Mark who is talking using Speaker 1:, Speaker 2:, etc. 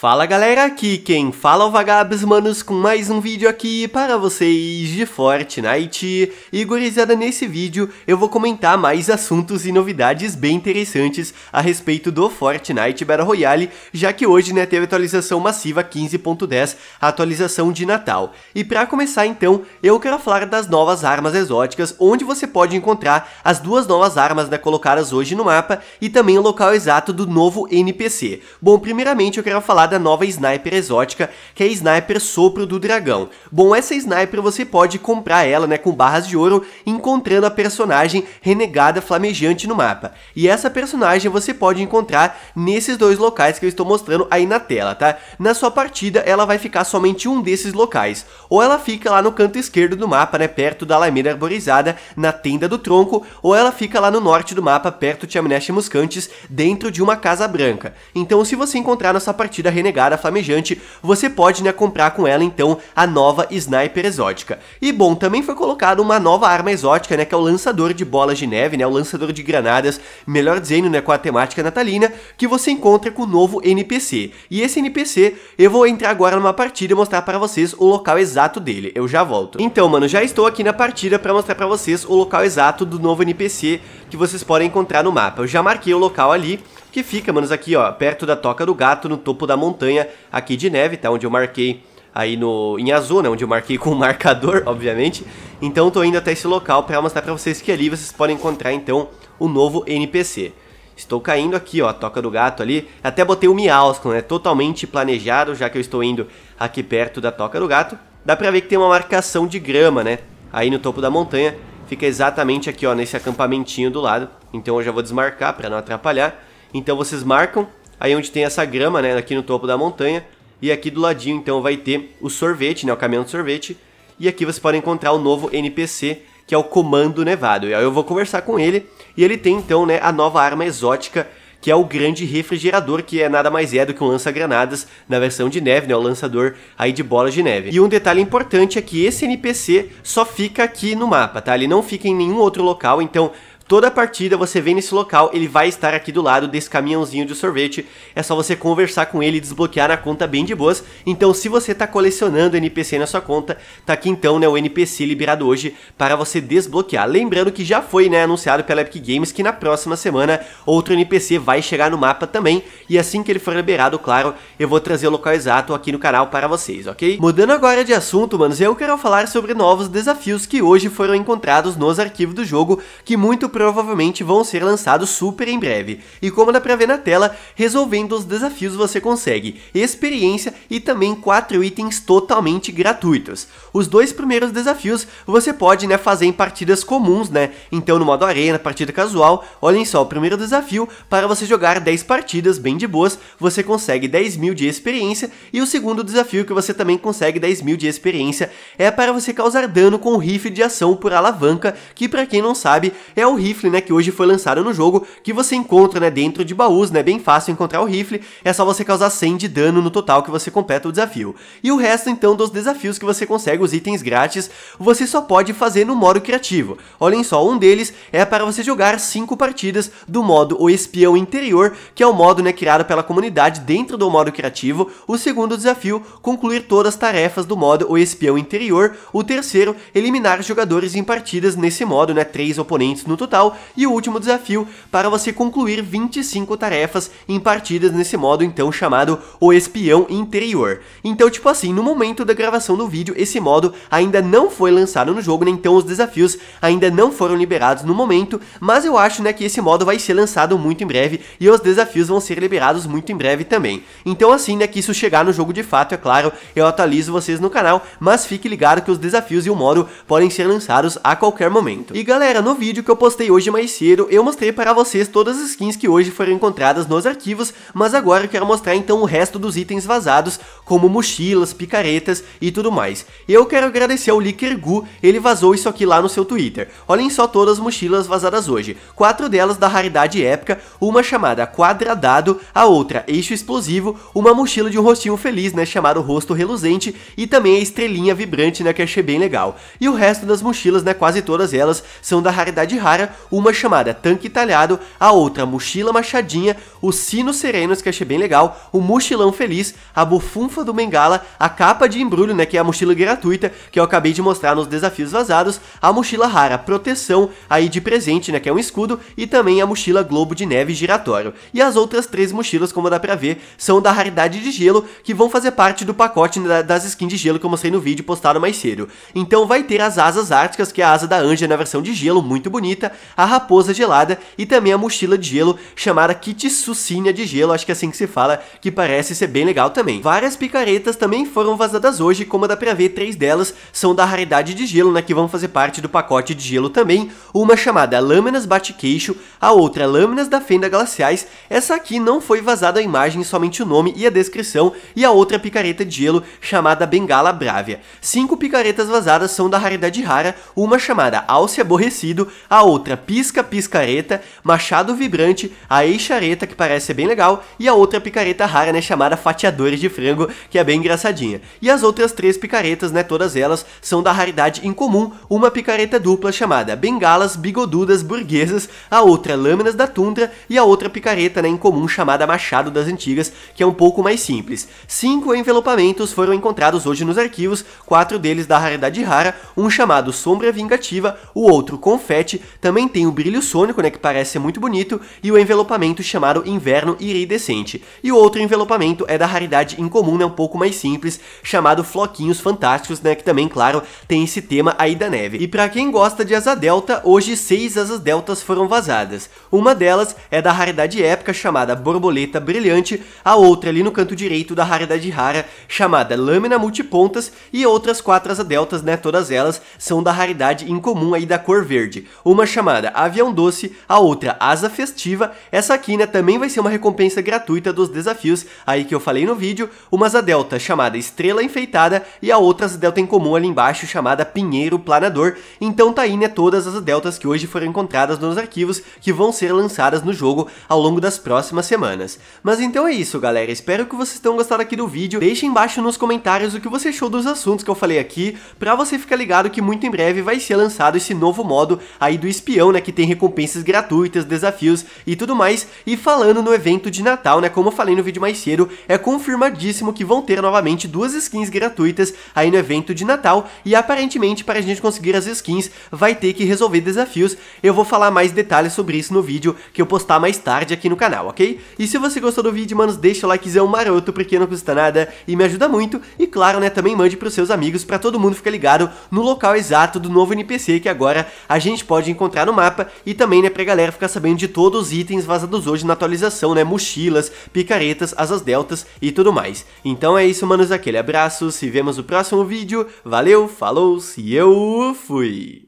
Speaker 1: Fala galera, aqui quem fala é o Vagabos Manos com mais um vídeo aqui para vocês de Fortnite. E gurizada, nesse vídeo eu vou comentar mais assuntos e novidades bem interessantes a respeito do Fortnite Battle Royale, já que hoje né, teve atualização massiva 15.10, a atualização de Natal. E para começar então, eu quero falar das novas armas exóticas, onde você pode encontrar as duas novas armas né, colocadas hoje no mapa e também o local exato do novo NPC. Bom, primeiramente eu quero falar lançada a nova sniper exótica, que é a Sniper Sopro do Dragão. Bom, essa sniper você pode comprar ela né, com barras de ouro, encontrando a personagem Renegada Flamejante no mapa. E essa personagem você pode encontrar nesses dois locais que eu estou mostrando aí na tela, tá? Na sua partida, ela vai ficar somente um desses locais, ou ela fica lá no canto esquerdo do mapa, né, perto da Alameda Arborizada, na Tenda do Tronco, ou ela fica lá no norte do mapa, perto de Amnestia Muscantes, dentro de uma Casa Branca. Então, se você encontrar na sua partida renegar a flamejante, você pode né, comprar com ela então a nova sniper exótica. E bom, também foi colocada uma nova arma exótica, né, que é o lançador de bolas de neve, né, o lançador de granadas, melhor dizendo, né, com a temática natalina, que você encontra com o novo NPC. E esse NPC, eu vou entrar agora numa partida e mostrar para vocês o local exato dele. Eu já volto. Então, mano, já estou aqui na partida para mostrar para vocês o local exato do novo NPC que vocês podem encontrar no mapa. Eu já marquei o local ali que fica, manos, aqui, ó, perto da Toca do Gato, no topo da montanha aqui de neve, tá? Onde eu marquei aí no em azul, né, onde eu marquei com o marcador, obviamente. Então tô indo até esse local para mostrar para vocês que ali vocês podem encontrar então o novo NPC. Estou caindo aqui, ó, a toca do gato ali. Até botei o Miausco, né, totalmente planejado, já que eu estou indo aqui perto da toca do gato. Dá pra ver que tem uma marcação de grama, né, aí no topo da montanha. Fica exatamente aqui, ó, nesse acampamentinho do lado. Então eu já vou desmarcar para não atrapalhar. Então vocês marcam aí é onde tem essa grama, né, aqui no topo da montanha, e aqui do ladinho então vai ter o sorvete, né, o caminhão de sorvete, e aqui você pode encontrar o novo NPC, que é o Comando Nevado. E aí eu vou conversar com ele, e ele tem então, né, a nova arma exótica, que é o grande refrigerador, que é nada mais é do que um lança-granadas na versão de neve, né, o lançador aí de bolas de neve. E um detalhe importante é que esse NPC só fica aqui no mapa, tá? Ele não fica em nenhum outro local, então Toda partida você vem nesse local, ele vai estar aqui do lado desse caminhãozinho de sorvete. É só você conversar com ele e desbloquear na conta bem de boas. Então, se você está colecionando NPC na sua conta, tá aqui então né, o NPC liberado hoje para você desbloquear. Lembrando que já foi né, anunciado pela Epic Games que na próxima semana outro NPC vai chegar no mapa também. E assim que ele for liberado, claro, eu vou trazer o local exato aqui no canal para vocês, ok? Mudando agora de assunto, manos, eu quero falar sobre novos desafios que hoje foram encontrados nos arquivos do jogo, que muito provavelmente vão ser lançados super em breve. E como dá pra ver na tela, resolvendo os desafios você consegue experiência e também quatro itens totalmente gratuitos. Os dois primeiros desafios você pode né, fazer em partidas comuns, né? Então no modo arena, partida casual, olhem só, o primeiro desafio para você jogar 10 partidas bem de boas, você consegue 10 mil de experiência e o segundo desafio que você também consegue 10 mil de experiência é para você causar dano com o riff de ação por alavanca, que para quem não sabe é o rifle rifle, né, que hoje foi lançado no jogo, que você encontra, né, dentro de baús, né, bem fácil encontrar o rifle, é só você causar 100 de dano no total que você completa o desafio. E o resto, então, dos desafios que você consegue, os itens grátis, você só pode fazer no modo criativo. Olhem só, um deles é para você jogar 5 partidas do modo O Espião Interior, que é o modo, né, criado pela comunidade dentro do modo criativo. O segundo desafio, concluir todas as tarefas do modo O Espião Interior. O terceiro, eliminar jogadores em partidas nesse modo, né, 3 oponentes no total total e o último desafio para você concluir 25 tarefas em partidas nesse modo então chamado o espião interior. Então tipo assim, no momento da gravação do vídeo, esse modo ainda não foi lançado no jogo, né? então os desafios ainda não foram liberados no momento, mas eu acho né, que esse modo vai ser lançado muito em breve e os desafios vão ser liberados muito em breve também. Então assim, né, que isso chegar no jogo de fato, é claro, eu atualizo vocês no canal, mas fique ligado que os desafios e o modo podem ser lançados a qualquer momento. E galera, no vídeo que eu postei postei hoje mais cedo, eu mostrei para vocês todas as skins que hoje foram encontradas nos arquivos, mas agora eu quero mostrar então o resto dos itens vazados, como mochilas, picaretas e tudo mais. Eu quero agradecer ao Gu, ele vazou isso aqui lá no seu Twitter. Olhem só todas as mochilas vazadas hoje, quatro delas da raridade épica, uma chamada Quadradado, a outra Eixo Explosivo, uma mochila de um rostinho feliz, né, chamado Rosto Reluzente, e também a estrelinha vibrante, né, que achei bem legal. E o resto das mochilas, né, quase todas elas, são da raridade rara, uma chamada Tanque Talhado, a outra Mochila Machadinha, o Sino Serenos, que achei bem legal, o Mochilão Feliz, a Bufunfa do mengala, a capa de embrulho, né, que é a mochila gratuita, que eu acabei de mostrar nos desafios vazados, a mochila rara Proteção, aí de presente, né, que é um escudo, e também a mochila Globo de Neve Giratório. E as outras três mochilas, como dá pra ver, são da raridade de gelo, que vão fazer parte do pacote das skins de gelo que eu mostrei no vídeo postado mais cedo. Então vai ter as asas árticas, que é a asa da Anja na versão de gelo, muito bonita, a raposa gelada e também a mochila de gelo chamada Kitsusinia de gelo, acho que é assim que se fala, que parece ser bem legal também. Várias picaretas também foram vazadas hoje, como dá pra ver, três delas são da raridade de gelo, né, que vão fazer parte do pacote de gelo também, uma chamada Lâminas Bate-Queixo, a outra Lâminas da Fenda Glaciais, essa aqui não foi vazada a imagem, somente o nome e a descrição, e a outra picareta de gelo chamada Bengala Brávia. Cinco picaretas vazadas são da raridade rara, uma chamada Alce Aborrecido, a outra outra Pisca Piscareta, Machado Vibrante, a Eixareta, que parece ser bem legal, e a outra picareta rara, né, chamada Fatiadores de Frango, que é bem engraçadinha. E as outras três picaretas, né, todas elas, são da raridade incomum, uma picareta dupla chamada Bengalas Bigodudas Burguesas, a outra Lâminas da Tundra e a outra picareta, né, incomum chamada Machado das Antigas, que é um pouco mais simples. Cinco envelopamentos foram encontrados hoje nos arquivos, quatro deles da raridade rara, um chamado Sombra Vingativa, o outro Confete, também também tem o brilho sônico, né, que parece ser muito bonito, e o envelopamento chamado Inverno Iridescente. E o outro envelopamento é da raridade incomum, né, um pouco mais simples, chamado Floquinhos Fantásticos, né, que também, claro, tem esse tema aí da neve. E para quem gosta de asa delta, hoje seis asas deltas foram vazadas. Uma delas é da raridade épica chamada Borboleta Brilhante, a outra ali no canto direito da raridade rara chamada Lâmina Multipontas e outras quatro asa deltas, né, todas elas são da raridade incomum aí da cor verde. Uma chamada chamada Avião Doce, a outra Asa Festiva. Essa aqui, né, também vai ser uma recompensa gratuita dos desafios aí que eu falei no vídeo. Uma Asa Delta chamada Estrela Enfeitada e a outra Asa Delta em comum ali embaixo chamada Pinheiro Planador. Então tá aí, né, todas as deltas que hoje foram encontradas nos arquivos que vão ser lançadas no jogo ao longo das próximas semanas. Mas então é isso, galera. Espero que vocês tenham gostado aqui do vídeo. Deixe embaixo nos comentários o que você achou dos assuntos que eu falei aqui, pra você ficar ligado que muito em breve vai ser lançado esse novo modo aí do espião campeão, né, que tem recompensas gratuitas, desafios e tudo mais. E falando no evento de Natal, né, como eu falei no vídeo mais cedo, é confirmadíssimo que vão ter novamente duas skins gratuitas aí no evento de Natal e aparentemente para a gente conseguir as skins vai ter que resolver desafios. Eu vou falar mais detalhes sobre isso no vídeo que eu postar mais tarde aqui no canal, ok? E se você gostou do vídeo, manos, deixa o likezão maroto porque não custa nada e me ajuda muito. E claro, né, também mande para os seus amigos para todo mundo ficar ligado no local exato do novo NPC que agora a gente pode encontrar no mapa e também, né, pra galera ficar sabendo de todos os itens vazados hoje na atualização, né, mochilas, picaretas, asas deltas e tudo mais. Então é isso, manos, aquele abraço, se vemos no próximo vídeo, valeu, falou, se eu fui!